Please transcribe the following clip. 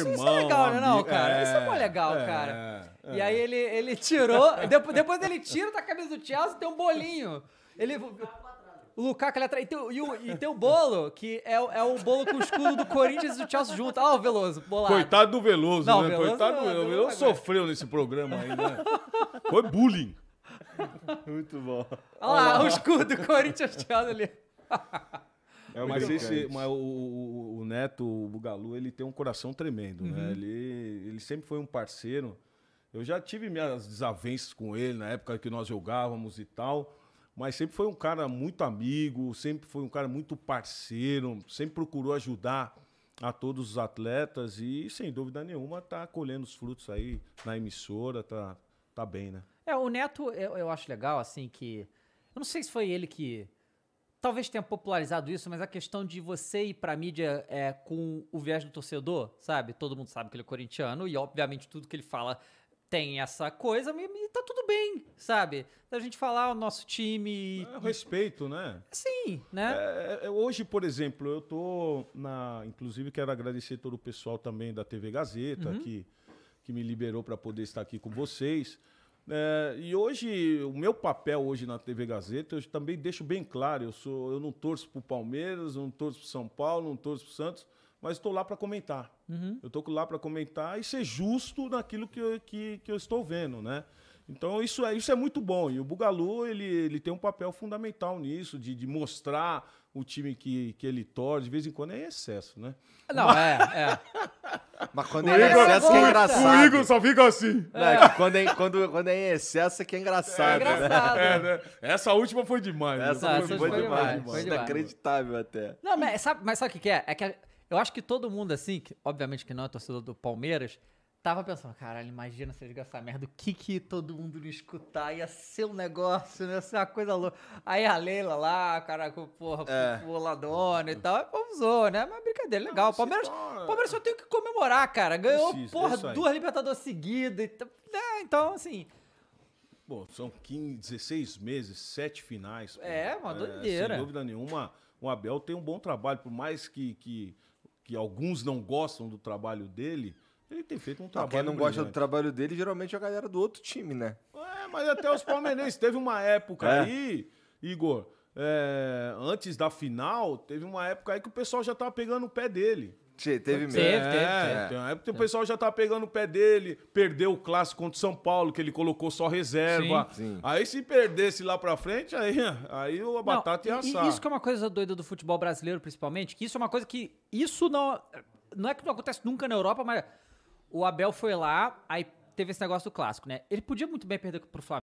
isso, é legal, né, não, cara? É, isso é mó é, legal, é, cara. É, e aí ele, ele tirou. depois, depois ele tira da camisa do Chelsea tem um bolinho. Ele. O Lukaku ali atrás. E tem, o, e, tem o bolo, que é, é o bolo com o escudo do Corinthians e do Chelsea junto. Ah, o Veloso, bolado. Coitado do Veloso, não, né? Veloso, Coitado do é Veloso. O Veloso sofreu nesse programa aí, né? Foi bullying. Muito bom. Olha lá, o escudo do Corinthians Chelsea ali. É, mas esse, mas o, o, o, Neto, o Bugalu, ele tem um coração tremendo, né? uhum. né? Ele, ele sempre foi um parceiro. Eu já tive minhas desavenças com ele na época que nós jogávamos e tal, mas sempre foi um cara muito amigo, sempre foi um cara muito parceiro, sempre procurou ajudar a todos os atletas e, sem dúvida nenhuma, tá colhendo os frutos aí na emissora, tá, tá bem, né? É, o Neto, eu, eu acho legal, assim, que. Eu não sei se foi ele que talvez tenha popularizado isso, mas a questão de você ir pra mídia é, com o viés do torcedor, sabe? Todo mundo sabe que ele é corintiano e, obviamente, tudo que ele fala tem essa coisa e tá tudo bem, sabe? Da gente falar o nosso time. É, respeito, né? Sim, né? É, é, é, hoje, por exemplo, eu tô na. Inclusive, quero agradecer todo o pessoal também da TV Gazeta uhum. que, que me liberou para poder estar aqui com vocês. É, e hoje, o meu papel hoje na TV Gazeta, eu também deixo bem claro, eu, sou, eu não torço para o Palmeiras, não torço para São Paulo, não torço para Santos, mas estou lá para comentar. Uhum. Eu estou lá para comentar e ser justo naquilo que eu, que, que eu estou vendo, né? Então isso é, isso é muito bom. E o Bugalu ele, ele tem um papel fundamental nisso, de, de mostrar o time que, que ele torce. De vez em quando é excesso, né? Não, Mas... é, é. Mas quando é em excesso que é engraçado. O Igor só fica assim. Não, é. quando, é, quando, quando é em excesso é que é engraçado. É né? engraçado. Né? né? Essa última foi demais. Essa, essa última foi, foi demais. demais. Foi Inacreditável até. Não, mas sabe, mas sabe o que é? É que eu acho que todo mundo, assim, que, obviamente que não é torcedor do Palmeiras, tava pensando, caralho, imagina se eles gastar merda, o que que todo mundo não escutar, ia ser um negócio, né? ia ser uma coisa louca. Aí a Leila lá, cara, com porra, é. boladona e tal, povo né? Mas brincadeira, legal. Não, é Palmeiras, tá... Palmeiras só tem que comemorar, cara. Ganhou, porra, duas Libertadores seguidas. É, então, assim... Pô, são 15, 16 meses, sete finais. É, uma é, doideira. É, sem dúvida nenhuma, o Abel tem um bom trabalho, por mais que, que, que alguns não gostam do trabalho dele ele tem feito um trabalho. quem não gosta do trabalho dele, geralmente é a galera do outro time, né? É, mas até os palmeirenses. teve uma época é. aí, Igor, é, antes da final, teve uma época aí que o pessoal já tava pegando o pé dele. Che, teve mesmo. Teve, teve. É, teve. época que o é. pessoal já tava pegando o pé dele, perdeu o clássico contra o São Paulo, que ele colocou só reserva. Sim, sim. Aí se perdesse lá pra frente, aí, aí a batata não, ia assar. E isso que é uma coisa doida do futebol brasileiro, principalmente, que isso é uma coisa que. Isso não. Não é que não acontece nunca na Europa, mas o Abel foi lá, aí teve esse negócio do clássico, né? Ele podia muito bem perder pro Flamengo.